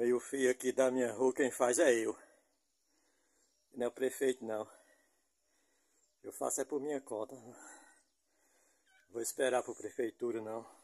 Meio fio aqui da minha rua, quem faz é eu. Não é o prefeito, não. Eu faço é por minha conta. Vou esperar por prefeitura, não.